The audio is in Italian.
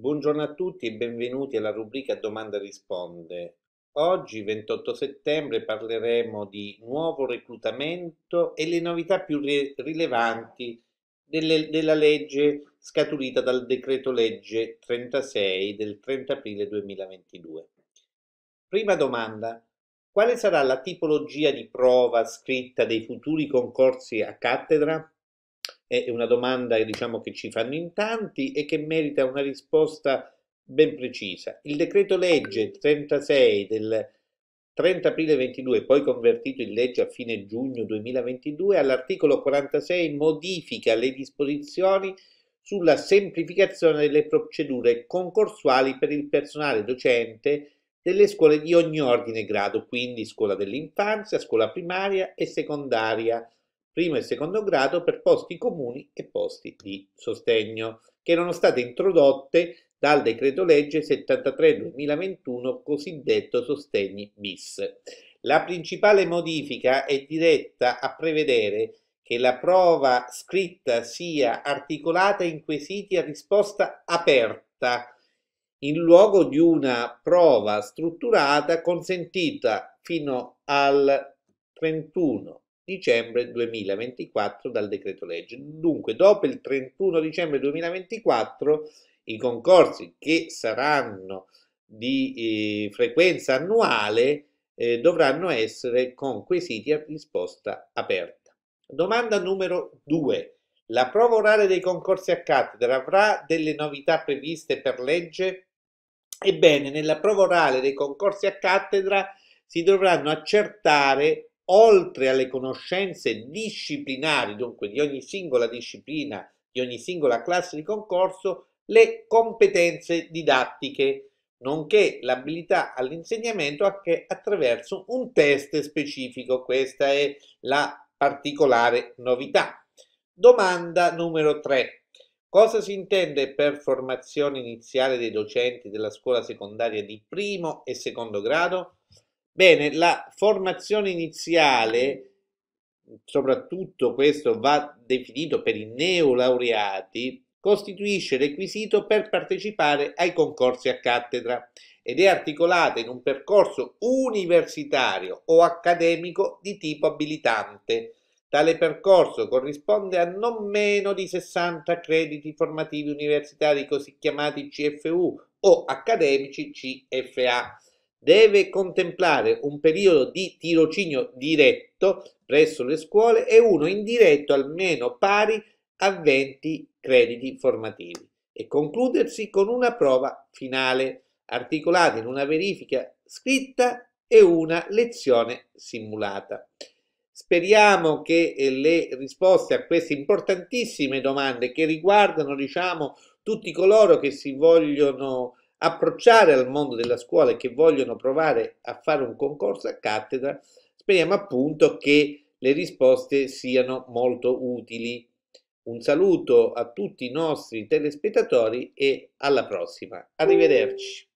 Buongiorno a tutti e benvenuti alla rubrica Domanda Risponde. Oggi, 28 settembre, parleremo di nuovo reclutamento e le novità più rilevanti delle, della legge scaturita dal decreto legge 36 del 30 aprile 2022. Prima domanda. Quale sarà la tipologia di prova scritta dei futuri concorsi a cattedra? è una domanda che, diciamo, che ci fanno in tanti e che merita una risposta ben precisa. Il decreto legge 36 del 30 aprile 22, poi convertito in legge a fine giugno 2022, all'articolo 46 modifica le disposizioni sulla semplificazione delle procedure concorsuali per il personale docente delle scuole di ogni ordine e grado, quindi scuola dell'infanzia, scuola primaria e secondaria primo e secondo grado per posti comuni e posti di sostegno, che erano state introdotte dal decreto legge 73-2021 cosiddetto sostegni bis. La principale modifica è diretta a prevedere che la prova scritta sia articolata in quesiti a risposta aperta, in luogo di una prova strutturata consentita fino al 31 dicembre 2024 dal decreto legge. Dunque, dopo il 31 dicembre 2024, i concorsi che saranno di eh, frequenza annuale eh, dovranno essere con quesiti a risposta aperta. Domanda numero 2. La prova orale dei concorsi a cattedra avrà delle novità previste per legge? Ebbene, nella prova orale dei concorsi a cattedra si dovranno accertare oltre alle conoscenze disciplinari, dunque di ogni singola disciplina, di ogni singola classe di concorso, le competenze didattiche, nonché l'abilità all'insegnamento anche attraverso un test specifico. Questa è la particolare novità. Domanda numero 3. Cosa si intende per formazione iniziale dei docenti della scuola secondaria di primo e secondo grado? Bene, la formazione iniziale, soprattutto questo va definito per i neolaureati, costituisce requisito per partecipare ai concorsi a cattedra ed è articolata in un percorso universitario o accademico di tipo abilitante. Tale percorso corrisponde a non meno di 60 crediti formativi universitari, così chiamati CFU o accademici CFA deve contemplare un periodo di tirocinio diretto presso le scuole e uno indiretto almeno pari a 20 crediti formativi e concludersi con una prova finale articolata in una verifica scritta e una lezione simulata. Speriamo che eh, le risposte a queste importantissime domande che riguardano, diciamo, tutti coloro che si vogliono approcciare al mondo della scuola e che vogliono provare a fare un concorso a cattedra, speriamo appunto che le risposte siano molto utili. Un saluto a tutti i nostri telespettatori e alla prossima. Arrivederci.